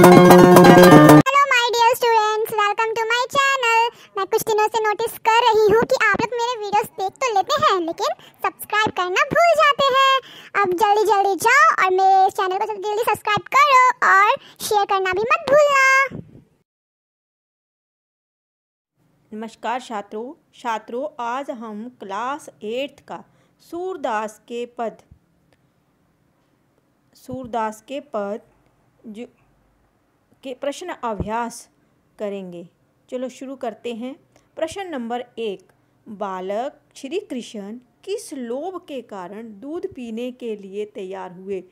hello my dear students welcome to my channel मैं कुछ दिनों से नोटिस कर रही हूँ कि आप लोग मेरे वीडियोस देख तो लेते हैं लेकिन सब्सक्राइब करना भूल जाते हैं अब जल्दी जल्दी जाओ और मेरे चैनल को जल्दी सब्सक्राइब करो और शेयर करना भी मत भूलना नमस्कार छात्रों छात्रों आज हम क्लास एट्थ का सूरदास के पद सूरदास के पद जो के प्रश्न अभ्यास करेंगे चलो शुरू करते हैं प्रश्न नंबर एक बालक श्री कृष्ण किस लोभ के कारण दूध पीने के लिए तैयार हुए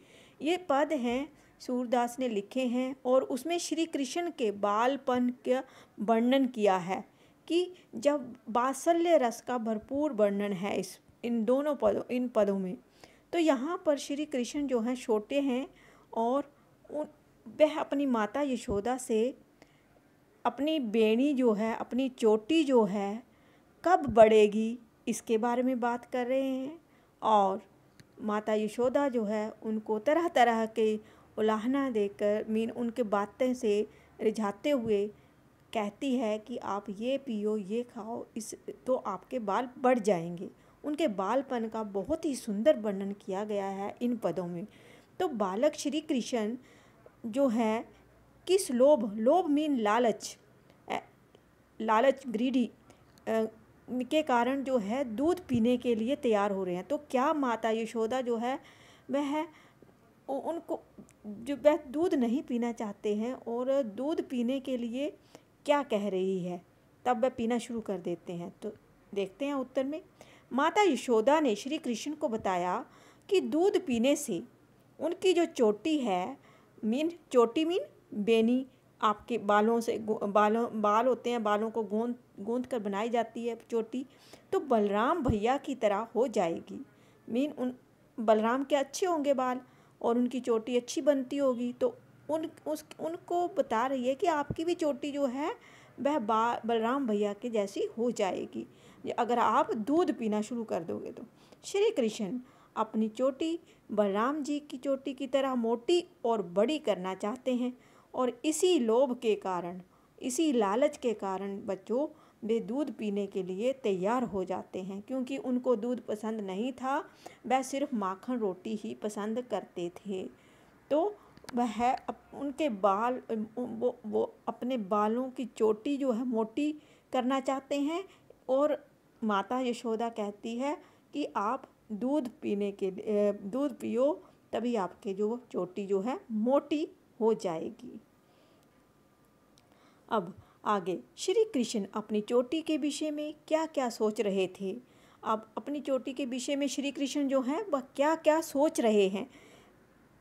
ये पद हैं सूरदास ने लिखे हैं और उसमें श्री कृष्ण के बालपन का वर्णन किया है कि जब बात्सल्य रस का भरपूर वर्णन है इस इन दोनों पदों इन पदों में तो यहाँ पर श्री कृष्ण जो हैं छोटे हैं और उन वह अपनी माता यशोदा से अपनी बेणी जो है अपनी चोटी जो है कब बढ़ेगी इसके बारे में बात कर रहे हैं और माता यशोदा जो है उनको तरह तरह के उलाहना देकर मीन उनके बातें से रिझाते हुए कहती है कि आप ये पियो ये खाओ इस तो आपके बाल बढ़ जाएंगे उनके बालपन का बहुत ही सुंदर वर्णन किया गया है इन पदों में तो बालक श्री कृष्ण जो हैं किस लोभ लोभ मीन लालच लालच ग्रीडी के कारण जो है दूध पीने के लिए तैयार हो रहे हैं तो क्या माता यशोदा जो है वह उनको जो वह दूध नहीं पीना चाहते हैं और दूध पीने के लिए क्या कह रही है तब वह पीना शुरू कर देते हैं तो देखते हैं उत्तर में माता यशोदा ने श्री कृष्ण को बताया कि दूध पीने से उनकी जो चोटी है मीन चोटी मीन बेनी आपके बालों से बालों बाल होते हैं बालों को गूंद गूंद कर बनाई जाती है चोटी तो बलराम भैया की तरह हो जाएगी मीन उन बलराम के अच्छे होंगे बाल और उनकी चोटी अच्छी बनती होगी तो उन उस उनको बता रही है कि आपकी भी चोटी जो है वह बलराम भैया के जैसी हो जाएगी अगर आप दूध पीना शुरू कर दोगे तो श्री कृष्ण अपनी चोटी बलराम जी की चोटी की तरह मोटी और बड़ी करना चाहते हैं और इसी लोभ के कारण इसी लालच के कारण बच्चों वे दूध पीने के लिए तैयार हो जाते हैं क्योंकि उनको दूध पसंद नहीं था वह सिर्फ माखन रोटी ही पसंद करते थे तो वह उनके बाल वो वो अपने बालों की चोटी जो है मोटी करना चाहते हैं और माता यशोदा कहती है कि आप दूध पीने के दूध पियो तभी आपके जो चोटी जो है मोटी हो जाएगी अब आगे श्री कृष्ण अपनी चोटी के विषय में क्या क्या सोच रहे थे अब अपनी चोटी के विषय में श्री कृष्ण जो हैं वह क्या क्या सोच रहे हैं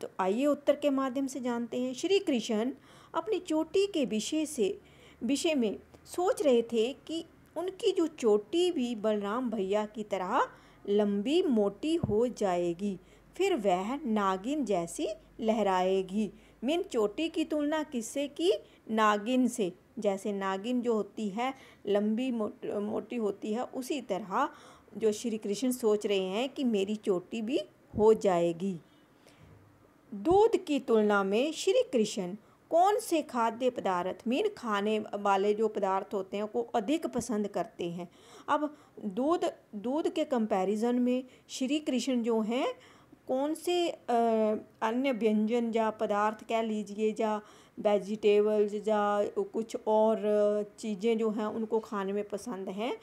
तो आइए उत्तर के माध्यम से जानते हैं श्री कृष्ण अपनी चोटी के विषय से विषय में सोच रहे थे कि उनकी जो चोटी भी बलराम भैया की तरह लंबी मोटी हो जाएगी फिर वह नागिन जैसी लहराएगी मीन चोटी की तुलना किससे की नागिन से जैसे नागिन जो होती है लंबी मोट, मोटी होती है उसी तरह जो श्री कृष्ण सोच रहे हैं कि मेरी चोटी भी हो जाएगी दूध की तुलना में श्री कृष्ण कौन से खाद्य पदार्थ मीन खाने वाले जो पदार्थ होते हैं को अधिक पसंद करते हैं अब दूध दूध के कंपैरिजन में श्री कृष्ण जो हैं कौन से अन्य व्यंजन या पदार्थ कह लीजिए या वेजिटेबल्स या कुछ और चीज़ें जो हैं उनको खाने में पसंद हैं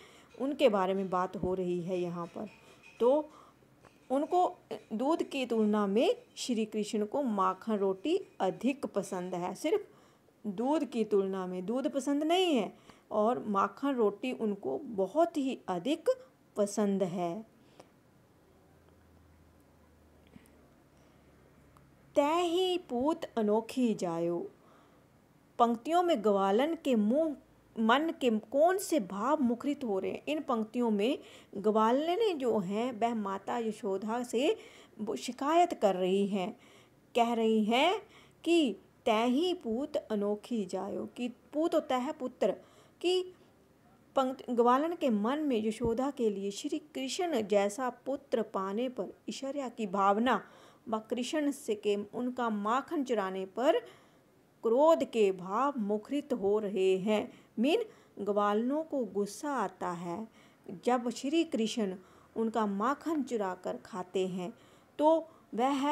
उनके बारे में बात हो रही है यहाँ पर तो उनको दूध की तुलना में श्री कृष्ण को माखन रोटी अधिक पसंद है सिर्फ दूध की तुलना में दूध पसंद नहीं है और माखन रोटी उनको बहुत ही अधिक पसंद है तय ही पूत अनोखी जायो पंक्तियों में ग्वालन के मुंह मन के कौन से भाव मुखरित हो रहे हैं इन पंक्तियों में ग्वालिन जो हैं वह माता यशोधा से शिकायत कर रही हैं कह रही हैं कि तै ही पूत अनोखी जायो कि पूत होता तो है पुत्र कि पंक्त ग्वालन के मन में यशोदा के लिए श्री कृष्ण जैसा पुत्र पाने पर ईश्वर्या की भावना व कृष्ण से के उनका माखन चुराने पर क्रोध के भाव मुखरित हो रहे हैं मीन ग्वालनों को गुस्सा आता है जब श्री कृष्ण उनका माखन चुरा कर खाते हैं तो वह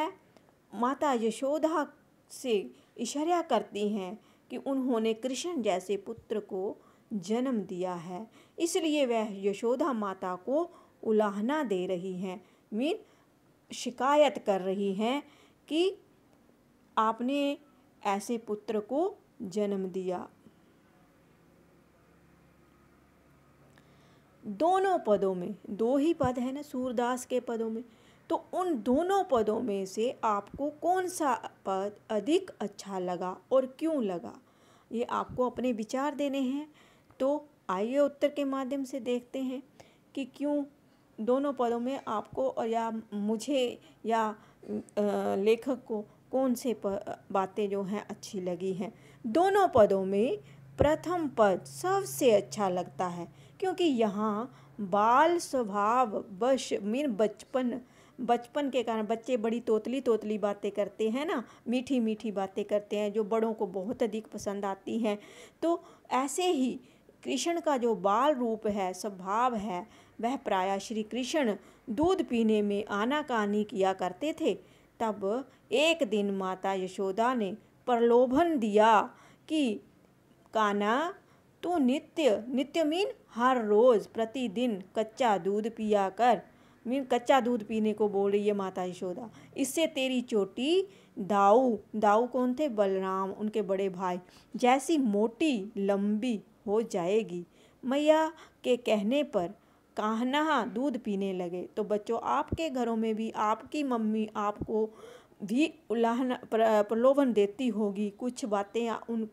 माता यशोदा से इशारा करती हैं कि उन्होंने कृष्ण जैसे पुत्र को जन्म दिया है इसलिए वह यशोदा माता को उलाहना दे रही हैं मीन शिकायत कर रही हैं कि आपने ऐसे पुत्र को जन्म दिया दोनों पदों में दो ही पद है ना सूरदास के पदों में तो उन दोनों पदों में से आपको कौन सा पद अधिक अच्छा लगा और क्यों लगा ये आपको अपने विचार देने हैं तो आइए उत्तर के माध्यम से देखते हैं कि क्यों दोनों पदों में आपको और या मुझे या लेखक को कौन से बातें जो हैं अच्छी लगी हैं दोनों पदों में प्रथम पद सबसे अच्छा लगता है क्योंकि यहाँ बाल स्वभाव बश मीन बचपन बचपन के कारण बच्चे बड़ी तोतली तोतली बातें करते हैं ना मीठी मीठी बातें करते हैं जो बड़ों को बहुत अधिक पसंद आती हैं तो ऐसे ही कृष्ण का जो बाल रूप है स्वभाव है वह प्राय श्री कृष्ण दूध पीने में आनाकानी किया करते थे तब एक दिन माता यशोदा ने प्रलोभन दिया कि काना तू तो नित्य नित्य मीन हर रोज़ प्रतिदिन कच्चा दूध पिया कर मीन कच्चा दूध पीने को बोल रही है माता यशोदा इससे तेरी चोटी दाऊ दाऊ कौन थे बलराम उनके बड़े भाई जैसी मोटी लंबी हो जाएगी मैया के कहने पर कान्हा दूध पीने लगे तो बच्चों आपके घरों में भी आपकी मम्मी आपको भी उल्हना प्रलोभन देती होगी कुछ बातें उन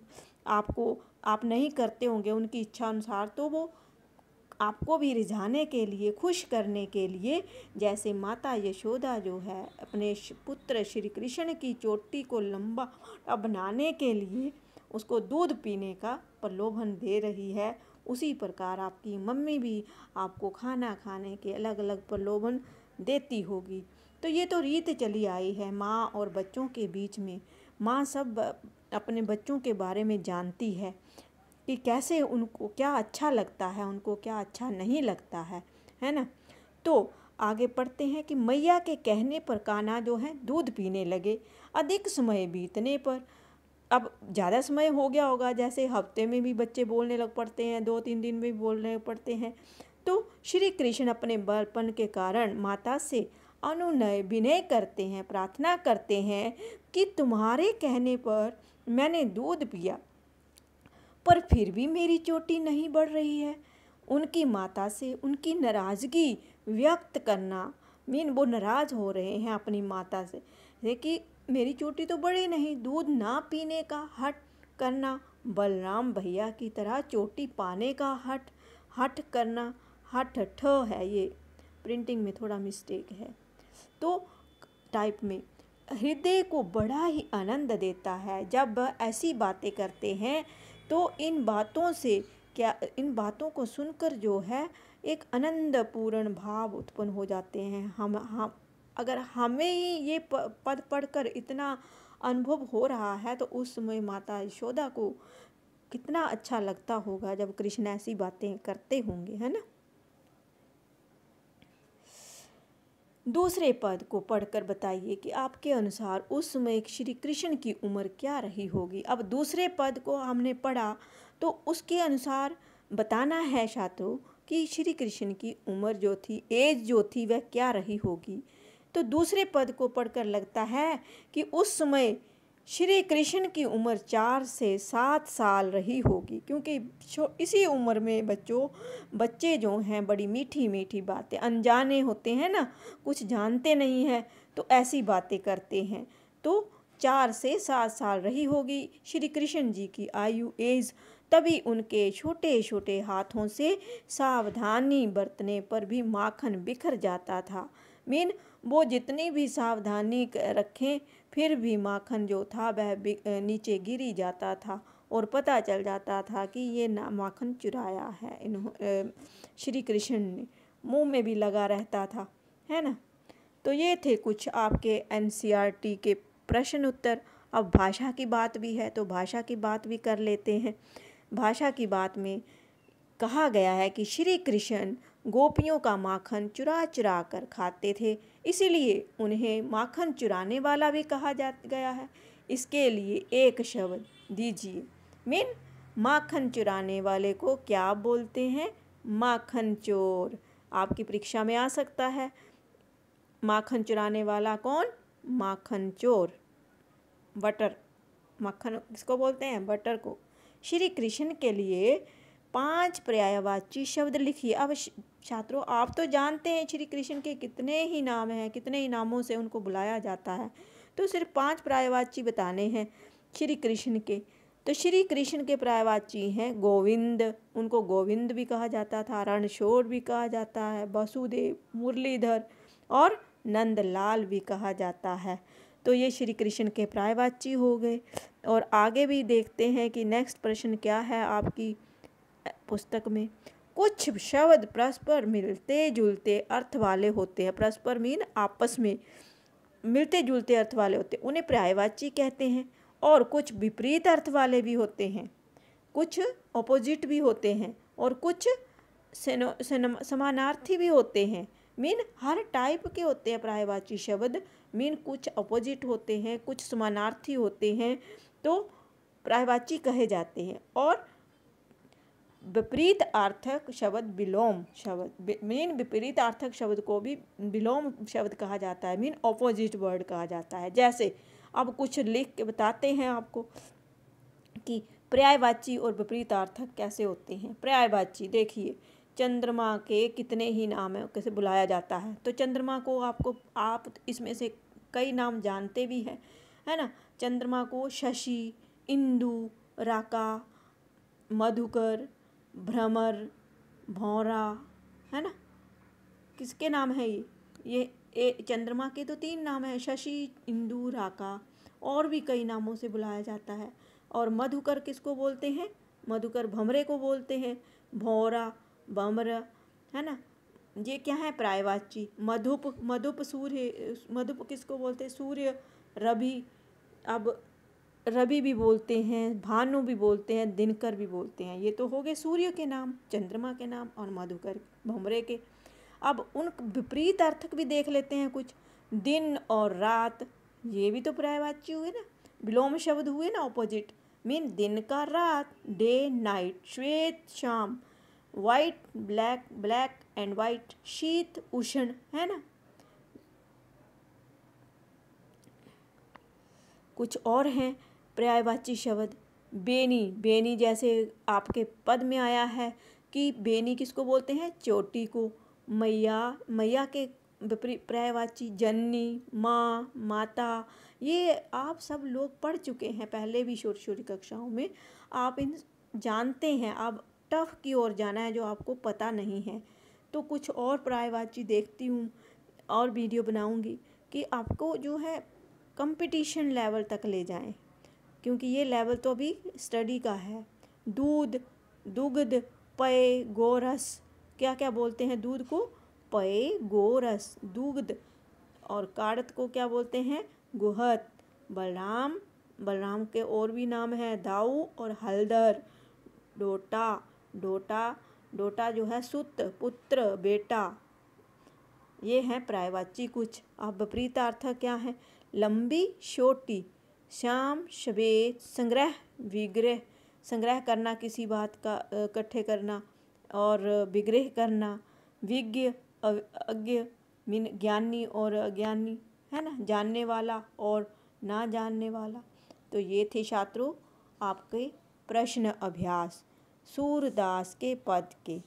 आपको आप नहीं करते होंगे उनकी इच्छा अनुसार तो वो आपको भी रिझाने के लिए खुश करने के लिए जैसे माता यशोदा जो है अपने पुत्र श्री कृष्ण की चोटी को लंबा बनाने के लिए उसको दूध पीने का प्रलोभन दे रही है उसी प्रकार आपकी मम्मी भी आपको खाना खाने के अलग अलग प्रलोभन देती होगी तो ये तो रीत चली आई है माँ और बच्चों के बीच में माँ सब अपने बच्चों के बारे में जानती है कि कैसे उनको क्या अच्छा लगता है उनको क्या अच्छा नहीं लगता है है ना तो आगे पढ़ते हैं कि मैया के कहने पर काना जो है दूध पीने लगे अधिक समय बीतने पर अब ज़्यादा समय हो गया होगा जैसे हफ्ते में भी बच्चे बोलने लग पड़ते हैं दो तीन दिन में भी बोलने लग पड़ते हैं तो श्री कृष्ण अपने बलपन के कारण माता से अनुनय विनय करते हैं प्रार्थना करते हैं कि तुम्हारे कहने पर मैंने दूध पिया पर फिर भी मेरी चोटी नहीं बढ़ रही है उनकी माता से उनकी नाराज़गी व्यक्त करना मीन वो नाराज़ हो रहे हैं अपनी माता से देखिए मेरी चोटी तो बड़ी नहीं दूध ना पीने का हट करना बलराम भैया की तरह चोटी पाने का हट हट करना हट ठ है ये प्रिंटिंग में थोड़ा मिस्टेक है तो टाइप में हृदय को बड़ा ही आनंद देता है जब वह ऐसी बातें करते हैं तो इन बातों से क्या इन बातों को सुनकर जो है एक आनंदपूर्ण भाव उत्पन्न हो जाते हैं हम हम अगर हमें ही ये पद पढ़कर इतना अनुभव हो रहा है तो उस समय माता यशोदा को कितना अच्छा लगता होगा जब कृष्ण ऐसी बातें करते होंगे है ना दूसरे पद को पढ़कर बताइए कि आपके अनुसार उस समय श्री कृष्ण की उम्र क्या रही होगी अब दूसरे पद को हमने पढ़ा तो उसके अनुसार बताना है छात्रों कि श्री कृष्ण की उम्र जो थी एज जो थी वह क्या रही होगी तो दूसरे पद को पढ़कर लगता है कि उस समय श्री कृष्ण की उम्र चार से सात साल रही होगी क्योंकि इसी उम्र में बच्चों बच्चे जो हैं बड़ी मीठी मीठी बातें अनजाने होते हैं ना कुछ जानते नहीं हैं तो ऐसी बातें करते हैं तो चार से सात साल रही होगी श्री कृष्ण जी की आयु एज तभी उनके छोटे छोटे हाथों से सावधानी बरतने पर भी माखन बिखर जाता था मीन वो जितनी भी सावधानी रखें फिर भी माखन जो था वह नीचे गिरी जाता था और पता चल जाता था कि ये ना माखन चुराया है इन्हों श्री कृष्ण ने मुंह में भी लगा रहता था है ना तो ये थे कुछ आपके एन e के प्रश्न उत्तर अब भाषा की बात भी है तो भाषा की बात भी कर लेते हैं भाषा की बात में कहा गया है कि श्री कृष्ण गोपियों का माखन चुरा चुरा कर खाते थे इसीलिए उन्हें माखन चुराने वाला भी कहा जा गया है इसके लिए एक शब्द दीजिए मीन माखन चुराने वाले को क्या बोलते हैं माखन चोर आपकी परीक्षा में आ सकता है माखन चुराने वाला कौन माखन चोर बटर मक्खन किसको बोलते हैं बटर को श्री कृष्ण के लिए पांच पर्यायवाची शब्द लिखिए अब छात्रों आप तो जानते हैं श्री कृष्ण के कितने ही नाम हैं कितने ही नामों से उनको बुलाया जाता है तो सिर्फ पांच पर्यायवाची बताने हैं श्री कृष्ण के तो श्री कृष्ण के प्रायवाची हैं गोविंद उनको गोविंद भी कहा जाता था रणशोर भी कहा जाता है वसुदेव मुरलीधर और नंदलाल भी कहा जाता है तो ये श्री कृष्ण के प्रायवाची हो गए और आगे भी देखते हैं कि नेक्स्ट प्रश्न क्या है आपकी पुस्तक में कुछ शब्द परस्पर मिलते जुलते अर्थ वाले होते हैं परस्पर मीन आपस में मिलते जुलते अर्थ वाले होते हैं उन्हें पर्यायवाची कहते हैं और कुछ विपरीत अर्थ वाले भी होते हैं कुछ ऑपोजिट भी होते हैं और कुछ सेनो, सेन, समानार्थी भी होते हैं मीन हर टाइप के होते हैं पर्यायवाची शब्द मीन कुछ अपोजिट होते हैं कुछ समानार्थी होते हैं तो पर्यायवाची कहे जाते हैं और विपरीत आर्थक शब्द विलोम शब्द मीन विपरीत आर्थक शब्द को भी विलोम शब्द कहा जाता है मीन ऑपोजिट वर्ड कहा जाता है जैसे अब कुछ लिख के बताते हैं आपको कि पर्यायवाची और विपरीत आर्थक कैसे होते हैं पर्यायवाची देखिए चंद्रमा के कितने ही नाम है कैसे बुलाया जाता है तो चंद्रमा को आपको आप इसमें से कई नाम जानते भी हैं है ना चंद्रमा को शशि इंदु राका मधुकर भ्रमर भौरा है ना किसके नाम है ये ये ए, चंद्रमा के तो तीन नाम हैं शशि इंदू राका और भी कई नामों से बुलाया जाता है और मधुकर किसको बोलते हैं मधुकर भमरे को बोलते हैं भौरा भमरा है ना ये क्या है प्रायवाची मधुप मधुप सूर्य मधुप किसको बोलते हैं सूर्य रवि अब रवि भी बोलते हैं भानु भी बोलते हैं दिनकर भी बोलते हैं ये तो हो गए सूर्य के नाम चंद्रमा के नाम और मधुकर भमरे के अब उन विपरीत अर्थक भी देख लेते हैं कुछ दिन और रात ये भी तो प्रायवाच्य हुए ना विलोम शब्द हुए ना ऑपोजिट मीन दिन का रात डे नाइट श्वेत शाम white black black and white शीत उष्ण है ना कुछ और हैं पर्यायवाची शब्द बेनी बेनी जैसे आपके पद में आया है कि बेनी किसको बोलते हैं चोटी को मैया मैया के पर्यायवाची जननी माँ माता ये आप सब लोग पढ़ चुके हैं पहले भी छोटी छोटी कक्षाओं में आप इन जानते हैं आप टफ की ओर जाना है जो आपको पता नहीं है तो कुछ और पर्यायवाची देखती हूँ और वीडियो बनाऊँगी कि आपको जो है कंपटीशन लेवल तक ले जाएं क्योंकि ये लेवल तो अभी स्टडी का है दूध दुग्ध पय गोरस क्या क्या बोलते हैं दूध को पय गोरस दुग्ध और काड़त को क्या बोलते हैं गुहत बलराम बलराम के और भी नाम हैं दाऊ और हल्दर डोटा डोटा डोटा जो है सुत पुत्र बेटा ये हैं प्रायवाची कुछ अब विपरीत अर्थ क्या है लंबी छोटी श्याम शबेद संग्रह विग्रह संग्रह करना किसी बात का इकट्ठे करना और विग्रह करना विज्ञ अज्ञ मीन ज्ञानी और अज्ञानी है ना जानने वाला और ना जानने वाला तो ये थे छात्रों आपके प्रश्न अभ्यास सूरदास के पद के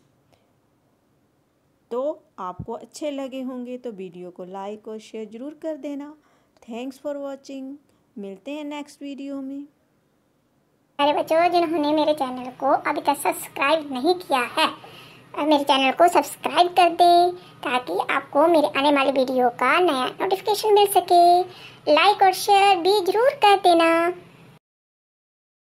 तो आपको अच्छे लगे होंगे तो वीडियो को लाइक और शेयर ज़रूर कर देना थैंक्स फॉर वॉचिंग मिलते हैं नेक्स्ट वीडियो में अरे बच्चों जिन्होंने मेरे चैनल को अभी तक सब्सक्राइब नहीं किया है मेरे चैनल को सब्सक्राइब कर दें ताकि आपको मेरे आने वाली वीडियो का नया नोटिफिकेशन मिल सके लाइक और शेयर भी ज़रूर कर देना